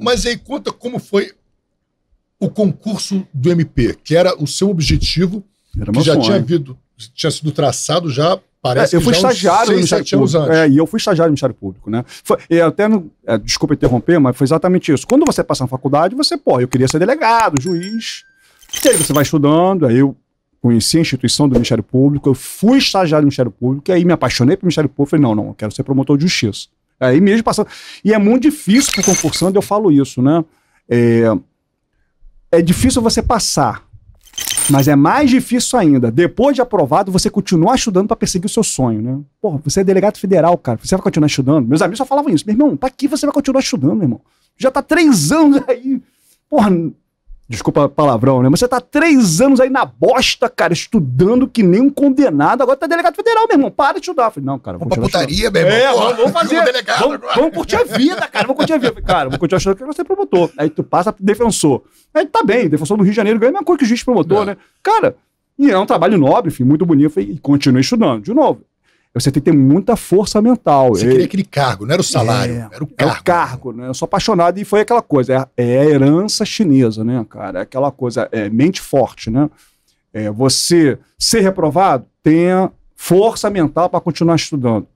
Mas aí conta como foi o concurso do MP, que era o seu objetivo, que já sonho. tinha, havido, tinha sido traçado já Parece é, eu fui estagiário no Ministério Público. É, e eu fui estagiário no Ministério Público, né? Foi, e até, no, é, desculpa interromper, mas foi exatamente isso. Quando você passa na faculdade, você, pô, eu queria ser delegado, juiz. E aí você vai estudando, aí eu conheci a instituição do Ministério Público, eu fui estagiário no Ministério Público, e aí me apaixonei pelo Ministério Público, falei, não, não, eu quero ser promotor de justiça. Aí mesmo passando. E é muito difícil para concursando, eu falo isso, né? É, é difícil você passar, mas é mais difícil ainda. Depois de aprovado, você continua estudando para perseguir o seu sonho, né? Porra, você é delegado federal, cara. Você vai continuar estudando? Meus amigos só falavam isso. Meu irmão, para tá que você vai continuar estudando, meu irmão? Já tá três anos aí. Porra, Desculpa palavrão, né? Mas você tá três anos aí na bosta, cara, estudando que nem um condenado. Agora tá delegado federal, meu irmão. Para de estudar. Falei, não, cara. Vamos pra putaria, estudar. meu irmão. É, porra, vamos fazer. Vamos, vamos, curtir a vida, cara. Vamos curtir a vida. Falei, cara, vamos curtir a vida que você promotor. Aí tu passa defensor. Aí tá bem, defensor do Rio de Janeiro ganha a mesma coisa que o juiz promotor, não. É. né? Cara, e é um trabalho nobre, enfim, muito bonito. Falei, e continua estudando. De novo, você tem que ter muita força mental. Você e... queria é, aquele cargo, não era o é, salário, é, era o cargo. É o cargo, né? Eu sou apaixonado e foi aquela coisa, é, é a herança chinesa, né, cara? É aquela coisa, é mente forte, né? É, você ser reprovado, tenha força mental para continuar estudando.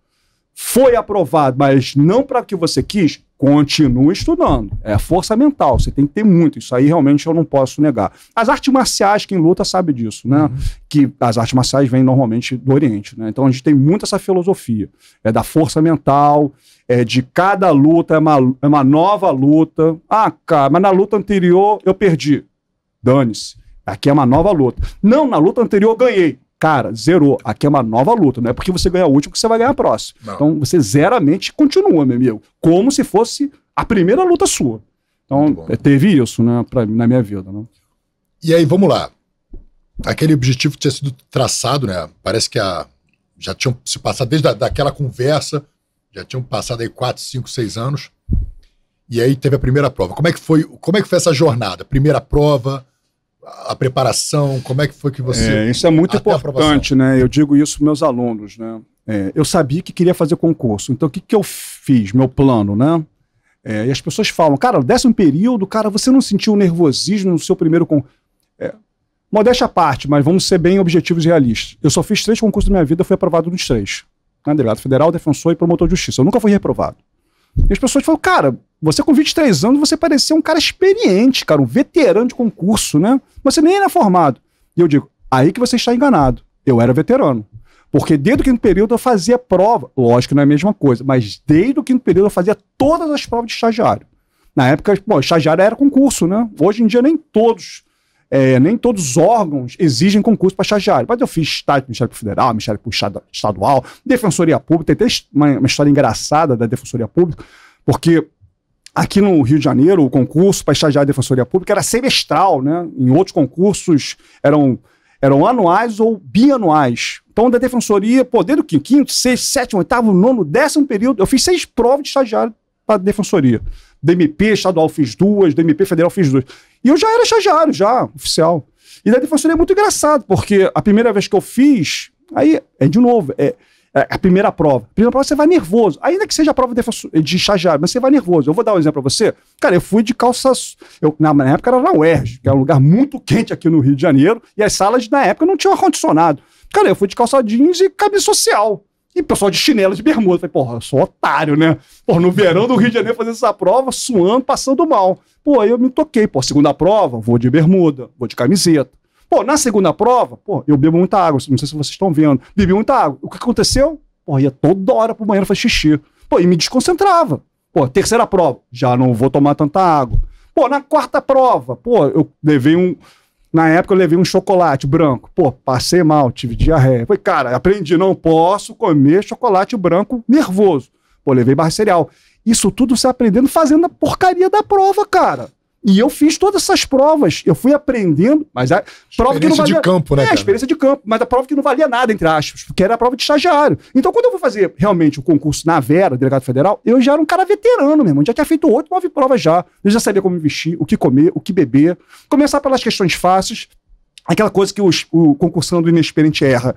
Foi aprovado, mas não para o que você quis, continue estudando. É força mental, você tem que ter muito. Isso aí realmente eu não posso negar. As artes marciais, quem luta sabe disso, né? Uhum. Que as artes marciais vêm normalmente do Oriente, né? Então a gente tem muito essa filosofia. É da força mental, é de cada luta é uma, é uma nova luta. Ah, cara, mas na luta anterior eu perdi. Dane-se. Aqui é uma nova luta. Não, na luta anterior eu ganhei. Cara, zerou. Aqui é uma nova luta. Não é porque você ganha a última que você vai ganhar a próxima. Não. Então você zera a mente e continua, meu amigo. Como se fosse a primeira luta sua. Então teve isso né, pra, na minha vida. Né? E aí, vamos lá. Aquele objetivo tinha sido traçado, né? Parece que a, já tinham se passado desde aquela daquela conversa, já tinham passado aí 4, 5, 6 anos. E aí teve a primeira prova. Como é que foi, como é que foi essa jornada? Primeira prova, a preparação? Como é que foi que você. É, isso é muito importante, né? Eu digo isso para meus alunos, né? É, eu sabia que queria fazer concurso, então o que, que eu fiz? Meu plano, né? É, e as pessoas falam, cara, décimo período, cara, você não sentiu nervosismo no seu primeiro concurso? É, modéstia à parte, mas vamos ser bem objetivos e realistas. Eu só fiz três concursos na minha vida, fui aprovado nos três. Né? Delegado Federal, Defensor e Promotor de Justiça. Eu nunca fui reprovado. E as pessoas falam, cara, você com 23 anos, você parecia um cara experiente, cara, um veterano de concurso, né? Você nem era formado. E eu digo, aí que você está enganado. Eu era veterano. Porque desde o quinto período eu fazia prova. Lógico que não é a mesma coisa, mas desde o quinto período eu fazia todas as provas de estagiário. Na época, bom, estagiário era concurso, né? Hoje em dia nem todos é, nem todos os órgãos exigem concurso para estagiário. Mas eu fiz estágio para o Ministério Federal, Ministério Estadual, Defensoria Pública. Tem até uma, uma história engraçada da Defensoria Pública, porque aqui no Rio de Janeiro o concurso para estagiário de Defensoria Pública era semestral, né? Em outros concursos eram, eram anuais ou bianuais. Então, da Defensoria, pô, desde o quinto, quinto, sexto, sétimo, oitavo, nono, décimo período, eu fiz seis provas de estagiário para a Defensoria. DMP estadual fiz duas, DMP federal fiz duas. E eu já era estagiário, já, oficial. E da defensoria é muito engraçado, porque a primeira vez que eu fiz, aí, é de novo, é, é a primeira prova. A primeira prova você vai nervoso. Ainda que seja a prova de, de estagiário, mas você vai nervoso. Eu vou dar um exemplo pra você. Cara, eu fui de calças. Eu, na, na época era na UERJ, que era é um lugar muito quente aqui no Rio de Janeiro, e as salas na época não tinham ar-condicionado. Cara, eu fui de calça jeans e camisa social. E o pessoal de chinelo de bermuda. Falei, porra, eu sou otário, né? Porra, no verão do Rio de Janeiro fazendo essa prova, suando, passando mal. Pô, aí eu me toquei. Pô, segunda prova, vou de bermuda, vou de camiseta. Pô, na segunda prova, pô, eu bebo muita água. Não sei se vocês estão vendo. Bebi muita água. O que aconteceu? Pô, ia toda hora pro banheiro fazer xixi. Pô, e me desconcentrava. Pô, terceira prova, já não vou tomar tanta água. Pô, na quarta prova, pô, eu levei um, na época eu levei um chocolate branco. Pô, passei mal, tive diarreia. Falei, cara, aprendi, não posso comer chocolate branco nervoso. Pô, levei barra cereal. Isso tudo se aprendendo fazendo a porcaria da prova, cara. E eu fiz todas essas provas, eu fui aprendendo, mas a prova que não valia... de campo, né? É, cara? experiência de campo, mas a prova que não valia nada, entre aspas, porque era a prova de estagiário. Então, quando eu vou fazer realmente o um concurso na Vera, delegado federal, eu já era um cara veterano, meu irmão, já tinha feito oito, nove provas já. Eu já sabia como vestir, o que comer, o que beber. Começar pelas questões fáceis, aquela coisa que os, o concursando inexperiente erra.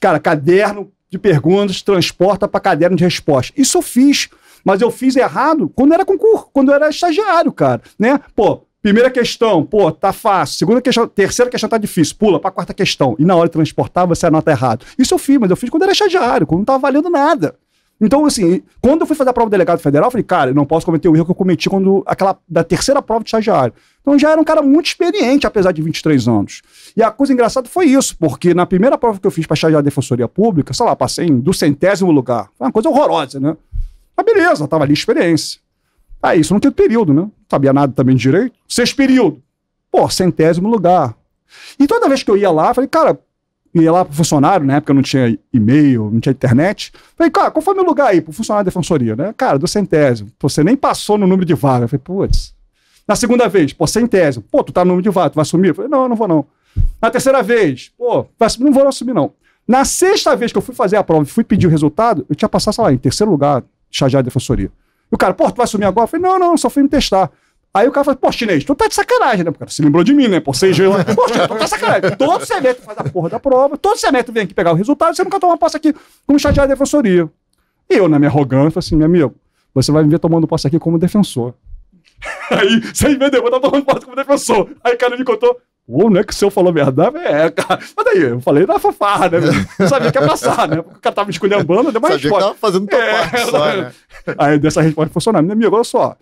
Cara, caderno de perguntas, transporta para caderno de resposta. Isso eu fiz. Mas eu fiz errado quando era concurso, quando era estagiário, cara, né? Pô, Primeira questão, pô, tá fácil. Segunda questão, terceira questão tá difícil. Pula a quarta questão. E na hora de transportar, você anota errado. Isso eu fiz, mas eu fiz quando era estagiário, quando não tava valendo nada. Então, assim, quando eu fui fazer a prova do delegado federal, eu falei, cara, eu não posso cometer o erro que eu cometi quando aquela da terceira prova de estagiário. Então, já era um cara muito experiente, apesar de 23 anos. E a coisa engraçada foi isso, porque na primeira prova que eu fiz para estagiário de defensoria pública, sei lá, passei em do centésimo lugar. Foi uma coisa horrorosa, né? Ah, beleza, tava ali experiência. Ah, isso não tinha período, né? Não sabia nada também de direito. Sexto período. Pô, centésimo lugar. E toda vez que eu ia lá, falei, cara, ia lá pro funcionário, na né, época não tinha e-mail, não tinha internet. Falei, cara, qual foi meu lugar aí pro funcionário da defensoria, né? Cara, do centésimo. você nem passou no número de vaga. Eu falei, putz. Na segunda vez, pô, centésimo. Pô, tu tá no número de vaga, tu vai assumir? Eu falei, não, eu não vou não. Na terceira vez, pô, não vou assumir não. Na sexta vez que eu fui fazer a prova e fui pedir o resultado, eu tinha passado, sei lá, em terceiro lugar, estagiário de defensoria. E o cara, pô, tu vai sumir agora? Eu falei, não, não, só fui me testar. Aí o cara falou, pô, chinês, tu tá de sacanagem, né? O cara se lembrou de mim, né? por seis anos. Pô, chinês, tu tá de sacanagem. Todo semestre faz a porra da prova, todo semestre vem aqui pegar o resultado, você nunca toma posse aqui como chateado de defensoria. E eu, na minha arrogância, falei assim, meu amigo, você vai me ver tomando posse aqui como defensor. Aí, sem vender, eu tava tomando posse como defensor. Aí o cara me contou, ou não é que o senhor falou verdade? Ah, é, cara. Mas daí, eu falei na fanfarra, né? Não sabia que ia passar, né? Porque o cara tava esculhambando, deu uma sabia resposta. Que tava fazendo tua é, parte só, né? Aí dessa resposta funcionar. Meu amigo, olha só.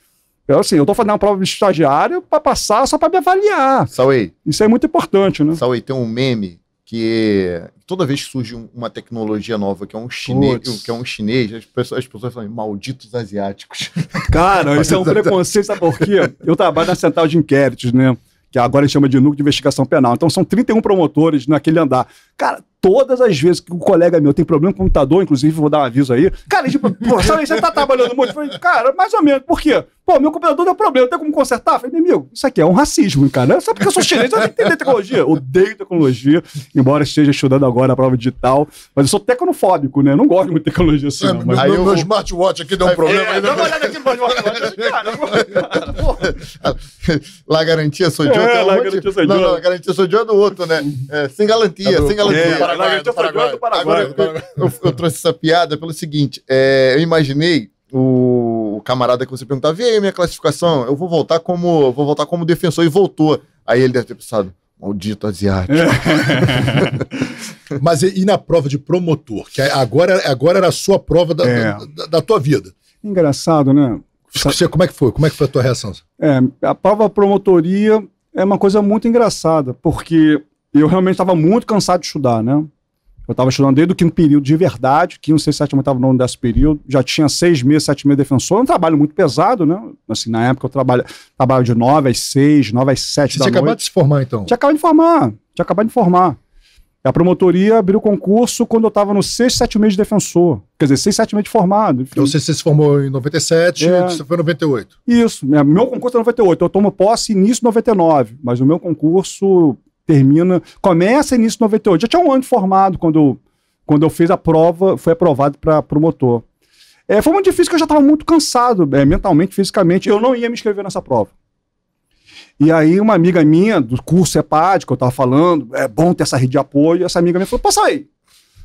Eu, assim, eu tô fazendo uma prova de estagiário para passar só para me avaliar. Sauei. Isso é muito importante, né? Sauei, tem um meme que é, toda vez que surge uma tecnologia nova, que é um chinês, que é um chinês, as pessoas, as pessoas falam, malditos asiáticos. Cara, isso é um preconceito, sabe por quê? Eu trabalho na central de inquéritos, né? que agora a gente chama de núcleo de investigação penal. Então são 31 promotores naquele andar. Cara, todas as vezes que um colega meu tem problema com o computador, inclusive vou dar um aviso aí, cara, tipo, pô, sabe, você tá trabalhando muito? Eu falei, cara, mais ou menos, por quê? Pô, meu computador deu problema, tem como consertar? Eu falei, meu amigo, isso aqui é um racismo, cara, é só porque eu sou chinês, eu entendo tecnologia, odeio tecnologia, embora esteja estudando agora a prova digital, mas eu sou tecnofóbico, né, eu não gosto muito de tecnologia assim, é, não, mas... Aí meu, eu... meu smartwatch aqui deu um é, problema. É, dá uma olhada aqui no smartwatch, Lá garantia sou idiota. É, é, lá garantia sou idiota. Não, garantia sou idiota do outro, né? sem garantia, tá sem garantia. Paraguai, tá Eu, trouxe essa piada pelo seguinte: é, eu imaginei o camarada que você perguntava, e aí minha classificação? Eu vou voltar como, vou voltar como defensor e voltou. Aí ele deve ter pensado, maldito asiático. Mas e, e, na prova de promotor? Que agora, agora era a sua prova da, é. da, da tua vida. Engraçado, né? Você, como é que foi? Como é que foi a tua reação? É, a prova promotoria é uma coisa muito engraçada, porque eu realmente estava muito cansado de estudar, né? Eu estava estudando desde o quinto período de verdade, quinto, seis, sete, oitavo, nono, décimo período. Já tinha seis meses, sete meses defensor. Um trabalho muito pesado, né? Assim, na época eu trabalho, trabalho de nove às seis, nove às sete da noite. Você acabou de se formar, então? Tinha acabado de formar. Tinha acabado de formar. A promotoria abriu o concurso quando eu estava no sexto, sete meses de defensor. Quer dizer, seis, sete meses de formado. Enfim. Então você se formou em 97, é... você foi em 98. Isso. É, meu concurso é 98. Eu tomo posse início de 99. Mas o meu concurso termina. Começa início de 98. Já tinha um ano formado quando, quando eu fiz a prova, foi aprovado para promotor. É, foi muito difícil, porque eu já estava muito cansado, é, mentalmente, fisicamente. Eu não ia me inscrever nessa prova. E aí, uma amiga minha, do curso EPAD, que eu estava falando, é bom ter essa rede de apoio. Essa amiga minha falou: passa aí.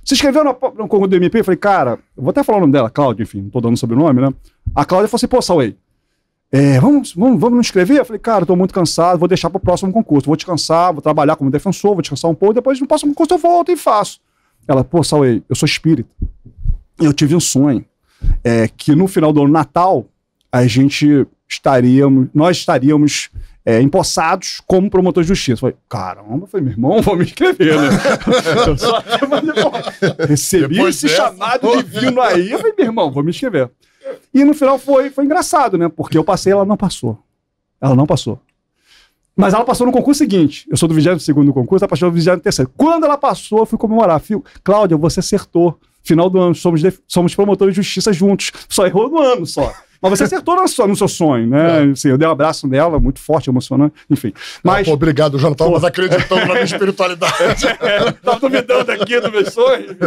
Se inscreveu no, concurso do MP? Eu falei, cara, vou até falar o nome dela, Cláudia, enfim, não estou dando sobrenome, né? A Cláudia falou assim: pô, aí é, vamos, vamos, vamos nos inscrever? Eu falei, cara, estou muito cansado, vou deixar para o próximo concurso. Vou descansar, vou trabalhar como defensor, vou descansar um pouco, depois no próximo concurso eu volto e faço. Ela, pô, Sauei, eu sou espírita. Eu tive um sonho. É, que no final do ano, Natal, a gente estaríamos, nós estaríamos é, empossados como promotor de justiça. Eu falei, caramba, eu falei, meu irmão, vou me inscrever, né? eu só, recebi Depois esse dessa, chamado divino aí. Eu falei, meu irmão, vou me inscrever. E no final foi, foi engraçado, né? Porque eu passei, ela não passou. Ela não passou. Mas ela passou no concurso seguinte. Eu sou do 22º concurso, ela passou no 23 Quando ela passou, eu fui comemorar. Fio, Cláudia, você acertou. Final do ano, somos, somos promotores de justiça juntos. Só errou no ano, só. Mas você acertou no seu sonho, né? É. Assim, eu dei um abraço nela, muito forte, emocionante, enfim. Ah, Mas... Ah, pô, obrigado, João. pô. estava acreditando na minha espiritualidade. é, tá duvidando aqui do meu sonho.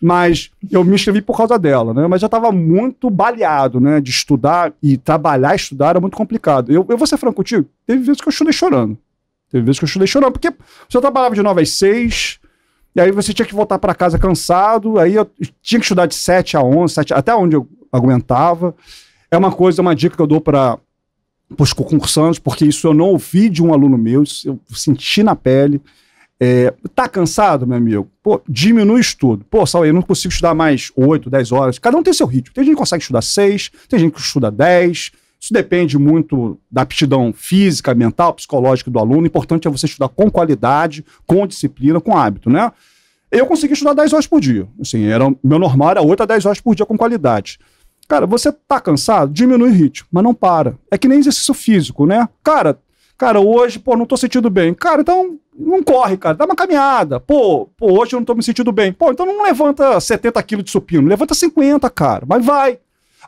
Mas eu me inscrevi por causa dela, né? Mas já estava muito baleado, né? De estudar e trabalhar, estudar era muito complicado. Eu, eu vou ser franco contigo, teve vezes que eu estudei chorando. Teve vezes que eu estudei chorando, porque você trabalhava de 9 às 6, e aí você tinha que voltar para casa cansado, aí eu tinha que estudar de 7 a 11, 7, até onde eu aguentava é uma coisa, uma dica que eu dou para os concursantes, porque isso eu não ouvi de um aluno meu, eu senti na pele. É, tá cansado, meu amigo? Pô, diminui o estudo. Pô, Saul, eu não consigo estudar mais 8, 10 horas. Cada um tem seu ritmo. Tem gente que consegue estudar 6, tem gente que estuda 10. Isso depende muito da aptidão física, mental, psicológica do aluno. O importante é você estudar com qualidade, com disciplina, com hábito, né? Eu consegui estudar 10 horas por dia. Assim, era, meu normal era 8 a 10 horas por dia com qualidade. Cara, você tá cansado? Diminui o ritmo, mas não para. É que nem exercício físico, né? Cara, cara, hoje, pô, não tô sentindo bem. Cara, então não corre, cara, dá uma caminhada. Pô, pô hoje eu não tô me sentindo bem. Pô, então não levanta 70 quilos de supino, levanta 50, cara, mas vai.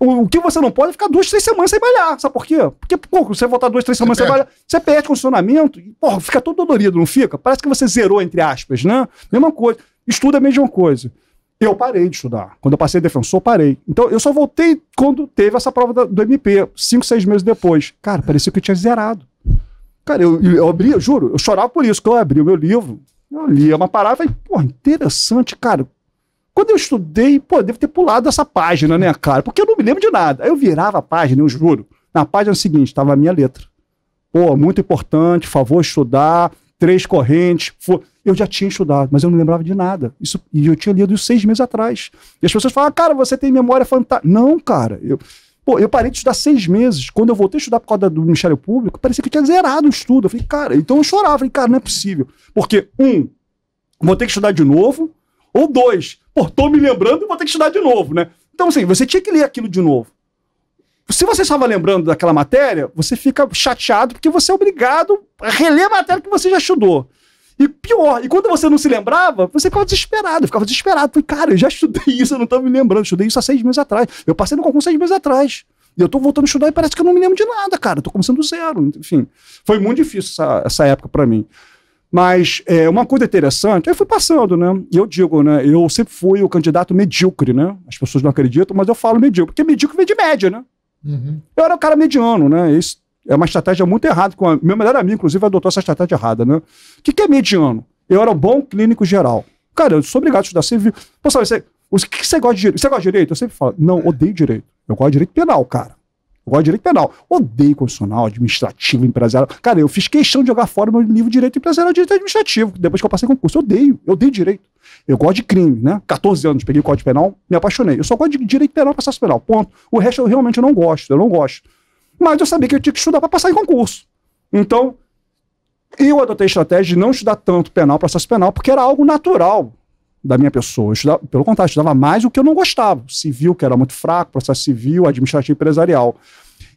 O, o, que você não pode é ficar duas, três semanas sem malhar. Sabe por quê? Porque, pô, você voltar duas, três semanas sem malhar, você perde condicionamento e, fica todo dolorido, não fica? Parece que você zerou, entre aspas, né? Mesma coisa. Estuda a mesma coisa eu parei de estudar. Quando eu passei defensor, parei. Então, eu só voltei quando teve essa prova da, do MP, cinco, seis meses depois. Cara, parecia que eu tinha zerado. Cara, eu, eu abri, eu juro, eu chorava por isso, que eu abri o meu livro, eu lia é uma parada e falei, pô, interessante, cara. Quando eu estudei, pô, devo ter pulado essa página, né, cara? Porque eu não me lembro de nada. Aí eu virava a página, eu juro. Na página é seguinte, estava a minha letra. Pô, muito importante, favor estudar, três correntes. For... Eu já tinha estudado, mas eu não lembrava de nada. Isso, e eu tinha lido isso seis meses atrás. E as pessoas falam, ah, cara, você tem memória fantástica. Não, cara, eu. Pô, eu parei de estudar seis meses. Quando eu voltei a estudar por causa do Ministério Público, parecia que eu tinha zerado o estudo. Eu falei, cara, então eu chorava. Eu falei, cara, não é possível. Porque, um, vou ter que estudar de novo. Ou dois, pô, tô me lembrando e vou ter que estudar de novo, né? Então, assim, você tinha que ler aquilo de novo. Se você estava lembrando daquela matéria, você fica chateado porque você é obrigado a reler a matéria que você já estudou. E pior, e quando você não se lembrava, você ficava desesperado, ficava desesperado. Falei, cara, eu já estudei isso, eu não estou me lembrando. Eu estudei isso há seis meses atrás. Eu passei no concurso seis meses atrás. E eu tô voltando a estudar e parece que eu não me lembro de nada, cara. Eu tô começando do zero. Enfim, foi muito difícil essa, essa época para mim. Mas é, uma coisa interessante, eu fui passando, né? E eu digo, né? Eu sempre fui o candidato medíocre, né? As pessoas não acreditam, mas eu falo medíocre, porque medíocre vem de média, né? Uhum. Eu era o cara mediano, né? Isso é uma estratégia muito errada. A... Meu melhor amigo, inclusive, adotou essa estratégia errada, né? O que, que é mediano? Eu era um bom clínico geral. Cara, eu sou obrigado a estudar civil. Pô, sabe, você, o que, que você gosta de direito? Você gosta de direito? Eu sempre falo, não, odeio direito. Eu gosto de direito penal, cara. Eu gosto de direito penal. Odeio constitucional, administrativo, empresarial. Cara, eu fiz questão de jogar fora meu livro de direito empresarial e direito administrativo, depois que eu passei concurso. Eu odeio, eu odeio direito. Eu gosto de crime, né? 14 anos, peguei o código penal, me apaixonei. Eu só gosto de direito penal, processo penal, ponto. O resto eu realmente não gosto, eu não gosto mas eu sabia que eu tinha que estudar para passar em concurso. Então, eu adotei a estratégia de não estudar tanto penal, processo penal, porque era algo natural da minha pessoa. Estudava, pelo contrário, estudava mais o que eu não gostava. Civil, que era muito fraco, processo civil, administrativo empresarial.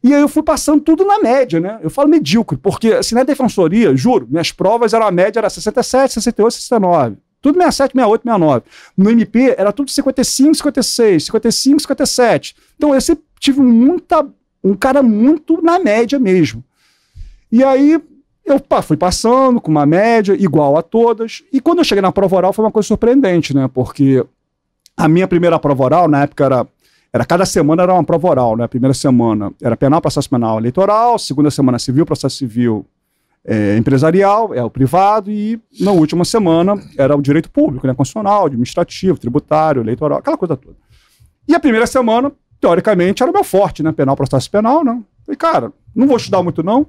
E aí eu fui passando tudo na média, né? Eu falo medíocre, porque assim, na defensoria, juro, minhas provas eram a média era 67, 68, 69. Tudo 67, 68, 69. No MP era tudo 55, 56, 55, 57. Então eu sempre tive muita um cara muito na média mesmo. E aí eu pá, fui passando com uma média igual a todas. E quando eu cheguei na prova oral foi uma coisa surpreendente, né? Porque a minha primeira prova oral, na época, era, era cada semana era uma prova oral, né? A primeira semana era penal, processo penal eleitoral, segunda semana civil, processo civil é, empresarial, é o privado, e na última semana era o direito público, né? Constitucional, administrativo, tributário, eleitoral, aquela coisa toda. E a primeira semana teoricamente, era o meu forte, né? Penal, processo penal, não. Né? Falei, cara, não vou estudar muito, não.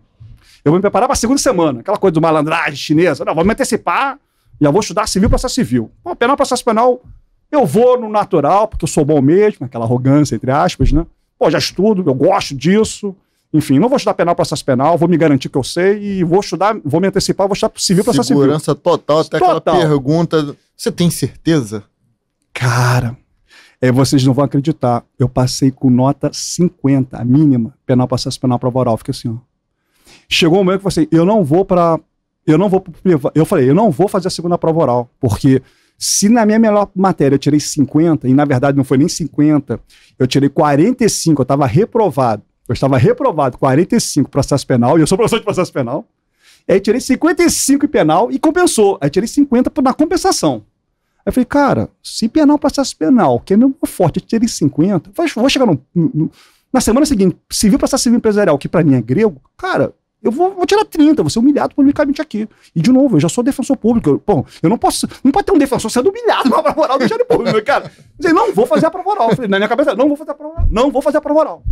Eu vou me preparar para a segunda semana. Aquela coisa do malandragem chinesa. Não, vou me antecipar, e já vou estudar civil, processo civil. Pô, penal, processo penal, eu vou no natural, porque eu sou bom mesmo, aquela arrogância, entre aspas, né? Pô, já estudo, eu gosto disso. Enfim, não vou estudar penal, processo penal, vou me garantir que eu sei e vou estudar, vou me antecipar, vou estudar civil, processo Segurança civil. Segurança total, até total. aquela pergunta, você tem certeza? Cara, é, vocês não vão acreditar. Eu passei com nota 50, a mínima, penal processo penal para oral. Fiquei assim, ó. Chegou um momento que eu falei, assim, eu não vou para eu não vou eu falei, eu não vou fazer a segunda prova oral, porque se na minha melhor matéria eu tirei 50, e na verdade não foi nem 50, eu tirei 45, eu estava reprovado. Eu estava reprovado 45 processo penal, e eu sou professor de processo penal. Aí tirei 55 em penal e compensou. Aí tirei 50 na compensação. Aí eu falei, cara, se penal processo penal, que é meu forte, eu tirei 50, vou chegar no, no, na semana seguinte, civil processo civil empresarial, que para mim é grego, cara, eu vou, vou, tirar 30, vou ser humilhado publicamente aqui. E, de novo, eu já sou defensor público. Eu, pô, eu não posso. Não pode ter um defensor sendo humilhado na prova oral do Ministério Público, cara. Eu falei, não vou fazer a prova oral. Falei, na minha cabeça, não vou fazer a prova oral. Não vou fazer a prova oral.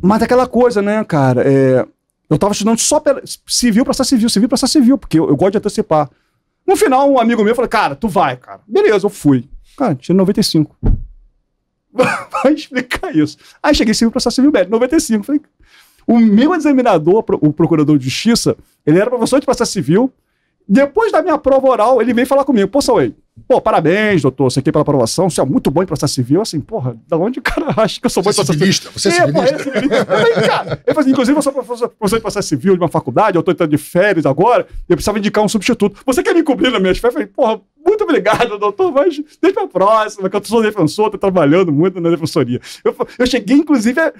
Mas aquela coisa, né, cara? É, eu tava estudando só pela, civil, processo civil, civil, processo civil, porque eu, eu gosto de antecipar. No final, um amigo meu falou, cara, tu vai, cara. Beleza, eu fui. Cara, tinha 95. vai explicar isso. Aí cheguei civil, processo civil médio, 95. Falei, o meu examinador, o procurador de justiça, ele era professor de processo civil, depois da minha prova oral, ele veio falar comigo, pô, Sauei, pô, parabéns, doutor, você aqui pela aprovação, você é muito bom em processo civil, assim, porra, da onde o cara acha que eu sou você bom em processo civil? Você é civilista, você é, é, é civilista. Eu falei, cara, eu falei, assim, inclusive eu sou professor, de processo civil de uma faculdade, eu tô entrando de férias agora, eu precisava indicar um substituto. Você quer me cobrir nas minhas férias? Eu falei, porra, muito obrigado, doutor, mas deixa pra próxima, que eu sou defensor, tô trabalhando muito na defensoria. Eu, eu cheguei, inclusive, a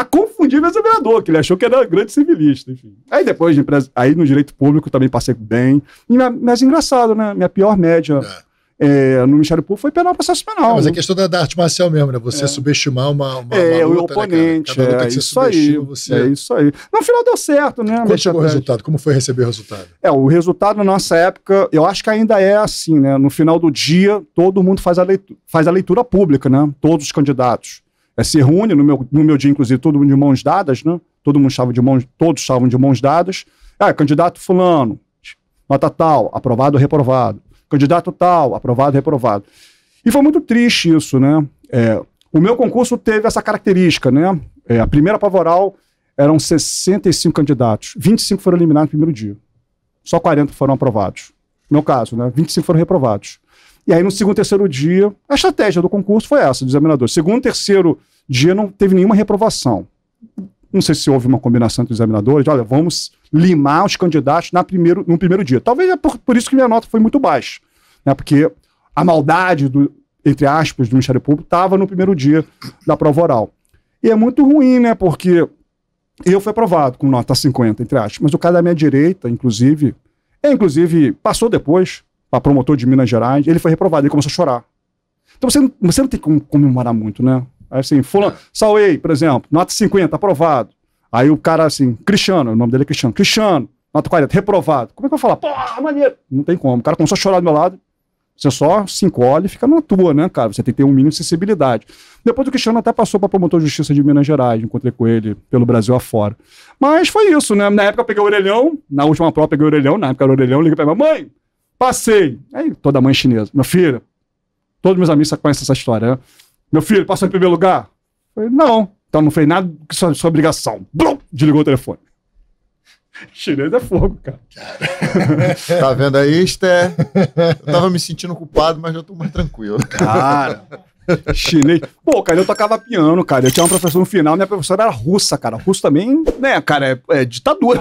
a confundir meu vereador, que ele achou que era grande civilista, enfim. Aí depois, aí no direito público também passei bem. mas engraçado, né? Minha pior média é, eh, no Ministério Público foi penal, processo penal. É, mas é né? questão da, da, arte marcial mesmo, né? Você é. subestimar uma, uma, é, uma luta, o né, oponente. Né, é, isso aí, você... é isso aí. No final deu certo, né? Qual o resultado? Como foi receber o resultado? É, o resultado na nossa época, eu acho que ainda é assim, né? No final do dia, todo mundo faz a leitura, faz a leitura pública, né? Todos os candidatos é, se reúne. No meu, no meu dia, inclusive, todo mundo de mãos dadas, né? Todo mundo estava de mãos, todos estavam de mãos dadas. Ah, candidato fulano, nota tal, aprovado ou reprovado. Candidato tal, aprovado, reprovado. E foi muito triste isso, né? É, o meu concurso teve essa característica, né? É, a primeira pavoral eram 65 candidatos, 25 foram eliminados no primeiro dia. Só 40 foram aprovados. No meu caso, né? 25 foram reprovados. E aí, no segundo, terceiro dia, a estratégia do concurso foi essa, do examinador. Segundo, terceiro dia, não teve nenhuma reprovação. Não sei se houve uma combinação entre os examinadores, olha, vamos limar os candidatos na primeiro, no primeiro dia. Talvez é por, por isso que minha nota foi muito baixa, né? porque a maldade, do, entre aspas, do Ministério Público estava no primeiro dia da prova oral. E é muito ruim, né? Porque eu fui aprovado com nota 50, entre aspas, mas o cara da minha direita, inclusive, é, inclusive, passou depois, para promotor de Minas Gerais, ele foi reprovado, ele começou a chorar. Então você não, você não tem como comemorar muito, né? Aí assim, fulano, Salwei, por exemplo, nota 50, aprovado. Aí o cara assim, Cristiano, o nome dele é Cristiano, Cristiano, nota 40, reprovado. Como é que eu vou falar? Porra, maneiro! Não tem como. O cara começou a chorar do meu lado, você só se encolhe e fica na tua, né, cara? Você tem que ter um mínimo de sensibilidade. Depois o Cristiano até passou para promotor de justiça de Minas Gerais, encontrei com ele pelo Brasil afora. Mas foi isso, né? Na época eu peguei o orelhão, na última prova eu peguei o orelhão, na época era o orelhão, liguei pra minha mãe, Passei. Aí é toda mãe chinesa. Meu filho, todos meus amigos conhecem essa história. Né? Meu filho, passou em primeiro lugar? Eu falei, não. Então não fez nada que sua, sua obrigação. Blum! Desligou o telefone. Chinês é fogo, cara. tá vendo aí, Esther? Eu tava me sentindo culpado, mas já tô mais tranquilo. Cara, chinês. Pô, cara, eu tocava piano, cara. Eu tinha uma professora no final, minha professora era russa, cara. Russo também, né, cara, é, é ditadura.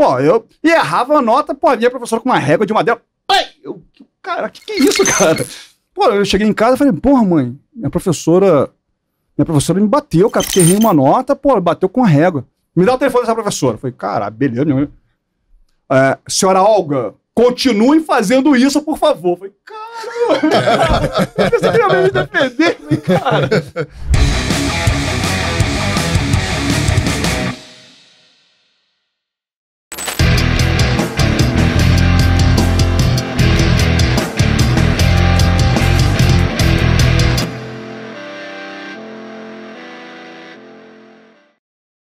Pô, eu e errava a nota, pô, vinha a professora com uma régua de madeira. Pai! eu, cara, que que é isso, cara? Pô, eu cheguei em casa e falei, porra, mãe, minha professora, minha professora me bateu, cara, porque errei uma nota, pô, bateu com a régua. Me dá o telefone dessa professora. Eu falei, cara, beleza, meu. É, senhora Olga, continue fazendo isso, por favor. Eu falei, cara, eu pensei que ia me defender, cara.